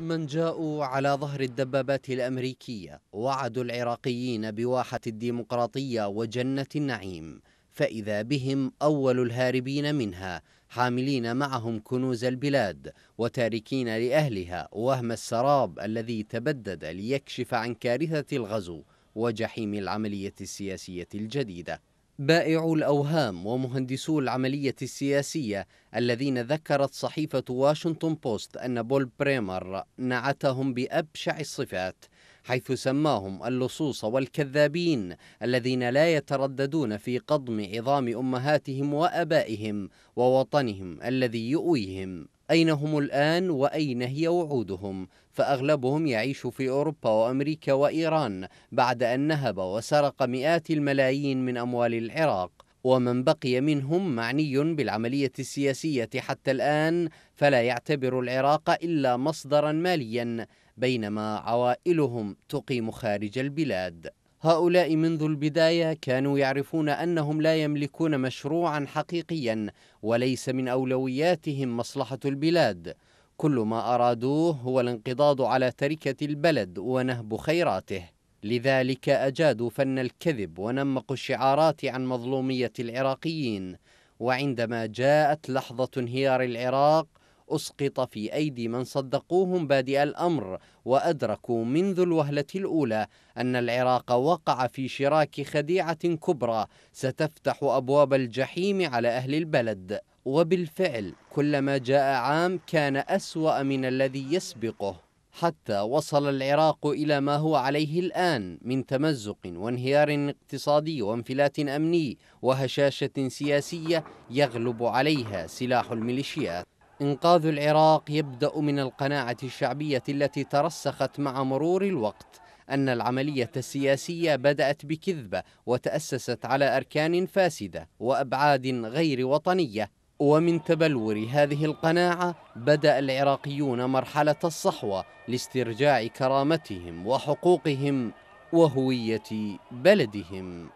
من جاءوا على ظهر الدبابات الأمريكية وعدوا العراقيين بواحة الديمقراطية وجنة النعيم فإذا بهم أول الهاربين منها حاملين معهم كنوز البلاد وتاركين لأهلها وهم السراب الذي تبدد ليكشف عن كارثة الغزو وجحيم العملية السياسية الجديدة بائعو الأوهام ومهندسو العملية السياسية الذين ذكرت صحيفة واشنطن بوست أن بول بريمر نعتهم بأبشع الصفات حيث سماهم اللصوص والكذابين الذين لا يترددون في قضم عظام أمهاتهم وأبائهم ووطنهم الذي يؤويهم أين هم الآن وأين هي وعودهم فأغلبهم يعيش في أوروبا وأمريكا وإيران بعد أن نهب وسرق مئات الملايين من أموال العراق ومن بقي منهم معني بالعملية السياسية حتى الآن فلا يعتبر العراق إلا مصدرا ماليا بينما عوائلهم تقيم خارج البلاد هؤلاء منذ البداية كانوا يعرفون أنهم لا يملكون مشروعا حقيقيا وليس من أولوياتهم مصلحة البلاد كل ما أرادوه هو الانقضاض على تركة البلد ونهب خيراته لذلك أجادوا فن الكذب ونمقوا الشعارات عن مظلومية العراقيين وعندما جاءت لحظة انهيار العراق أسقط في أيدي من صدقوهم بادئ الأمر وأدركوا منذ الوهلة الأولى أن العراق وقع في شراك خديعة كبرى ستفتح أبواب الجحيم على أهل البلد وبالفعل كلما جاء عام كان أسوأ من الذي يسبقه حتى وصل العراق إلى ما هو عليه الآن من تمزق وانهيار اقتصادي وانفلات أمني وهشاشة سياسية يغلب عليها سلاح الميليشيات إنقاذ العراق يبدأ من القناعة الشعبية التي ترسخت مع مرور الوقت أن العملية السياسية بدأت بكذبة وتأسست على أركان فاسدة وأبعاد غير وطنية ومن تبلور هذه القناعة بدأ العراقيون مرحلة الصحوة لاسترجاع كرامتهم وحقوقهم وهوية بلدهم